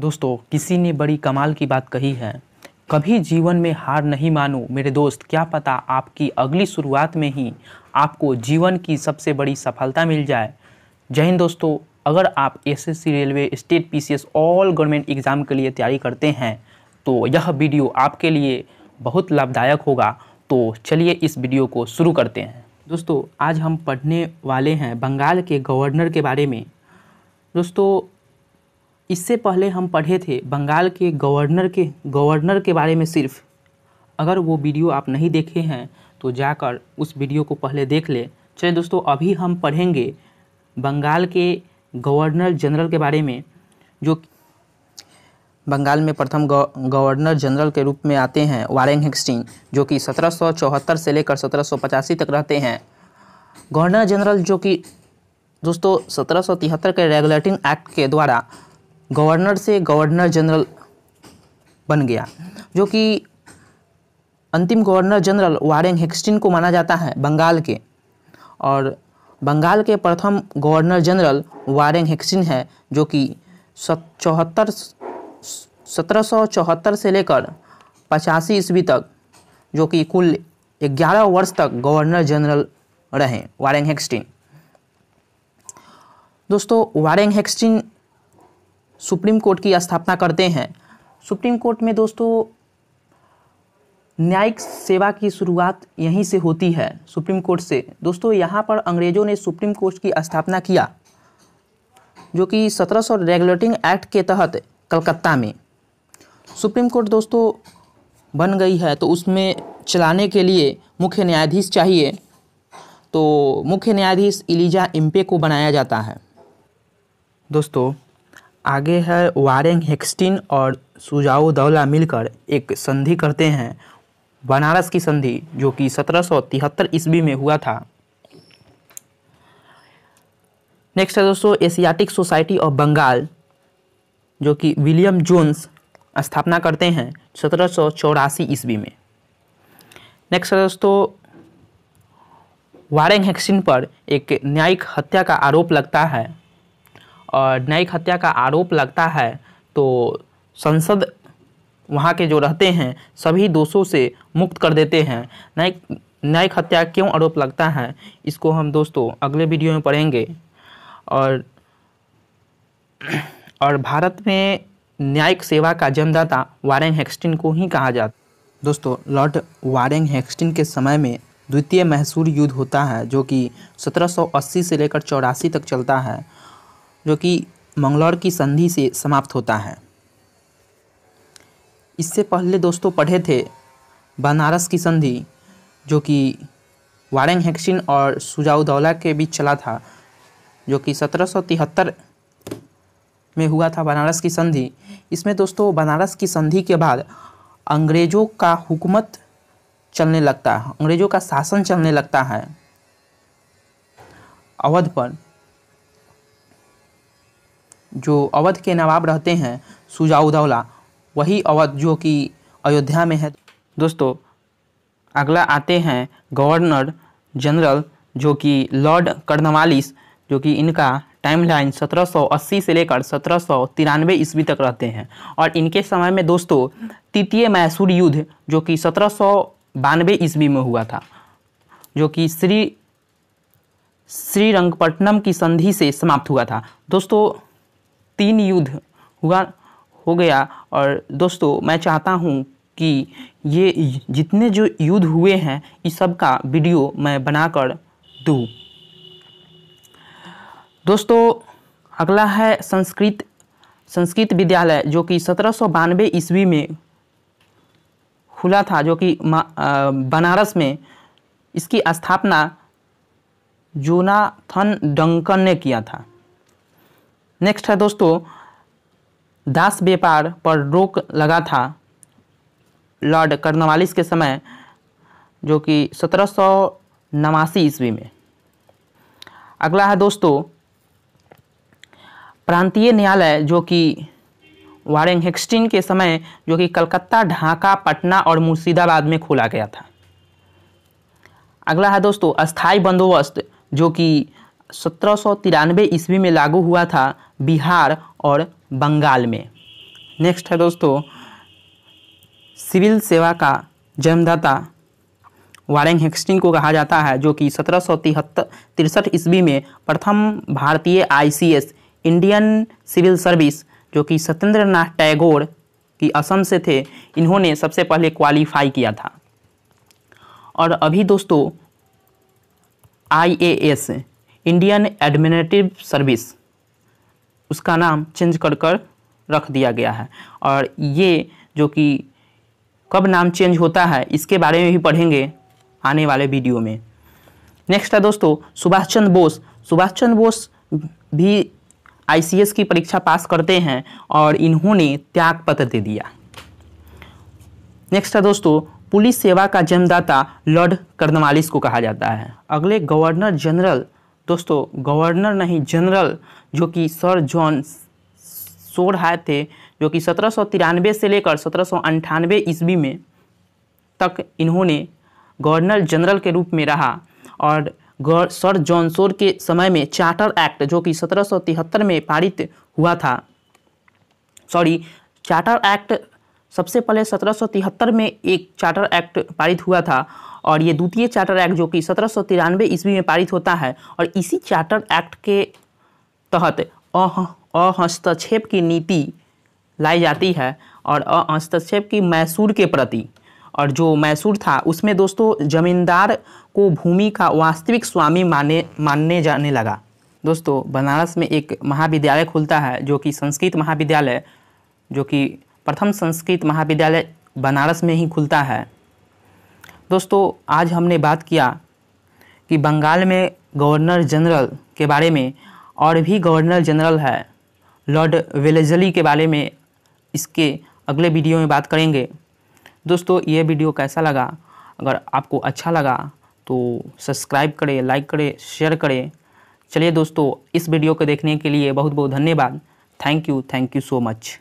दोस्तों किसी ने बड़ी कमाल की बात कही है कभी जीवन में हार नहीं मानो मेरे दोस्त क्या पता आपकी अगली शुरुआत में ही आपको जीवन की सबसे बड़ी सफलता मिल जाए जय हिंद दोस्तों अगर आप SSC railway state PCS all government exam के लिए तैयारी करते हैं तो यह वीडियो आपके लिए बहुत लाभदायक होगा तो चलिए इस वीडियो को शुरू करते हैं दोस्तों आज हम पढ़ने वाले हैं बंगाल के गवर्नर के बारे में दोस्तों इससे पहले हम पढ़े थे बंगाल के गवर्नर के गवर्नर के बारे में सिर्फ अगर वो वीडियो आप नहीं देखे हैं तो जाकर उस वीडियो को पहले देख ले चलिए दोस्तों अभी हम पढ़ेंगे बंगाल के गवर्नर जनरल के बारे में जो बंगाल में प्रथम गवर्नर जनरल के रूप में आते हैं वारेंग हेस्टिंग जो कि सत्रह से लेकर सत्रह तक रहते हैं गवर्नर जनरल जो कि दोस्तों सत्रह के रेगुलेटिंग एक्ट के द्वारा गवर्नर से गवर्नर जनरल बन गया जो कि अंतिम गवर्नर जनरल वारेन हेक्सटिन को माना जाता है बंगाल के और बंगाल के प्रथम गवर्नर जनरल वारेन हेक्सटिन है जो कि चौहत्तर सत्रह सौ चौहत्तर से लेकर पचासी ईस्वी तक जो कि कुल ग्यारह वर्ष तक गवर्नर जनरल रहे वारेन हेक्सटिन दोस्तों वारेन हेक्सटिन सुप्रीम कोर्ट की स्थापना करते हैं सुप्रीम कोर्ट में दोस्तों न्यायिक सेवा की शुरुआत यहीं से होती है सुप्रीम कोर्ट से दोस्तों यहाँ पर अंग्रेज़ों ने सुप्रीम कोर्ट की स्थापना किया जो कि सत्रह सौ रेगुलेटिंग एक्ट के तहत कलकत्ता में सुप्रीम कोर्ट दोस्तों बन गई है तो उसमें चलाने के लिए मुख्य न्यायाधीश चाहिए तो मुख्य न्यायाधीश इलीजा इम्पे को बनाया जाता है दोस्तों आगे है वारेंग हेक्सटिन और सुजाओ दौला मिलकर एक संधि करते हैं बनारस की संधि जो कि सत्रह सौ तिहत्तर ईस्वी में हुआ था नेक्स्ट है दोस्तों एशियाटिक सोसाइटी ऑफ बंगाल जो कि विलियम जोन्स स्थापना करते हैं सत्रह सौ चौरासी ईस्वी में नेक्स्ट है दोस्तों वारेंग हेक्सटीन पर एक न्यायिक हत्या का आरोप लगता है न्यायिक हत्या का आरोप लगता है तो संसद वहाँ के जो रहते हैं सभी दोषों से मुक्त कर देते हैं न्यायिक न्यायिक हत्या क्यों आरोप लगता है इसको हम दोस्तों अगले वीडियो में पढ़ेंगे और और भारत में न्यायिक सेवा का जन्मदाता वारेंग हेक्सटिन को ही कहा जाता दोस्तों लॉर्ड वारेंग हेक्सटिन के समय में द्वितीय महसूर युद्ध होता है जो कि 1780 से लेकर चौरासी तक चलता है जो कि मंगलौर की संधि से समाप्त होता है इससे पहले दोस्तों पढ़े थे बनारस की संधि जो कि वारंग हैक्सिन और सुजाउदौला के बीच चला था जो कि सत्रह में हुआ था बनारस की संधि इसमें दोस्तों बनारस की संधि के बाद अंग्रेज़ों का हुकूमत चलने लगता है अंग्रेज़ों का शासन चलने लगता है अवध पर जो अवध के नवाब रहते हैं सुजाउदौला वही अवध जो कि अयोध्या में है दोस्तों अगला आते हैं गवर्नर जनरल जो कि लॉर्ड कर्नवालिस जो कि इनका टाइमलाइन 1780 से लेकर सत्रह सौ ईस्वी तक रहते हैं और इनके समय में दोस्तों तृतीय मैसूर युद्ध जो कि सत्रह सौ बानवे ईस्वी में हुआ था जो कि श्री श्रीरंगपट्टनम की संधि से समाप्त हुआ था दोस्तों तीन युद्ध हुआ हो गया और दोस्तों मैं चाहता हूँ कि ये जितने जो युद्ध हुए हैं इस सब का वीडियो मैं बनाकर दूँ दोस्तों अगला है संस्कृत संस्कृत विद्यालय जो कि सत्रह सौ बानवे ईस्वी में खुला था जो कि बनारस में इसकी स्थापना जोनाथन डंकन ने किया था नेक्स्ट है दोस्तों दास व्यापार पर रोक लगा था लॉर्ड कर्नवालिस के समय जो कि सत्रह सौ नवासी ईस्वी में अगला है दोस्तों प्रांतीय न्यायालय जो कि वारेंग हेक्सटीन के समय जो कि कलकत्ता ढाका पटना और मुर्शिदाबाद में खोला गया था अगला है दोस्तों अस्थाई बंदोबस्त जो कि सत्रह ईस्वी में लागू हुआ था बिहार और बंगाल में नेक्स्ट है दोस्तों सिविल सेवा का जन्मदाता वारेंग हेक्सटिंग को कहा जाता है जो कि सत्रह सौ तिरसठ ईस्वी में प्रथम भारतीय आईसीएस इंडियन सिविल सर्विस जो कि सत्येंद्र नाथ टैगोर की असम से थे इन्होंने सबसे पहले क्वालिफाई किया था और अभी दोस्तों आईएएस इंडियन एडमिनिस्ट्रेटिव सर्विस उसका नाम चेंज कर कर रख दिया गया है और ये जो कि कब नाम चेंज होता है इसके बारे में भी पढ़ेंगे आने वाले वीडियो में नेक्स्ट है दोस्तों सुभाष चंद्र बोस सुभाष चंद्र बोस भी आई की परीक्षा पास करते हैं और इन्होंने त्याग पत्र दे दिया नेक्स्ट है दोस्तों पुलिस सेवा का जन्मदाता लॉर्ड कर्नवालिस को कहा जाता है अगले गवर्नर जनरल दोस्तों गवर्नर नहीं जनरल जो कि सर जॉन सोढ़ाए थे जो कि सत्रह से लेकर सत्रह ईस्वी में तक इन्होंने गवर्नर जनरल के रूप में रहा और सर जॉन सोर के समय में चार्टर एक्ट जो कि सत्रह में पारित हुआ था सॉरी चार्टर एक्ट सबसे पहले सत्रह में एक चार्टर एक्ट पारित हुआ था और ये द्वितीय चार्टर एक्ट जो कि सत्रह सौ तिरानवे ईस्वी में पारित होता है और इसी चार्टर एक्ट के तहत अहस्तक्षेप की नीति लाई जाती है और अहस्तक्षेप की मैसूर के प्रति और जो मैसूर था उसमें दोस्तों जमींदार को भूमि का वास्तविक स्वामी माने मानने जाने लगा दोस्तों बनारस में एक महाविद्यालय खुलता है जो कि संस्कृत महाविद्यालय जो कि प्रथम संस्कृत महाविद्यालय बनारस में ही खुलता है दोस्तों आज हमने बात किया कि बंगाल में गवर्नर जनरल के बारे में और भी गवर्नर जनरल है लॉर्ड वेलेजली के बारे में इसके अगले वीडियो में बात करेंगे दोस्तों ये वीडियो कैसा लगा अगर आपको अच्छा लगा तो सब्सक्राइब करें लाइक करें शेयर करें चलिए दोस्तों इस वीडियो को देखने के लिए बहुत बहुत धन्यवाद thank you thank you so much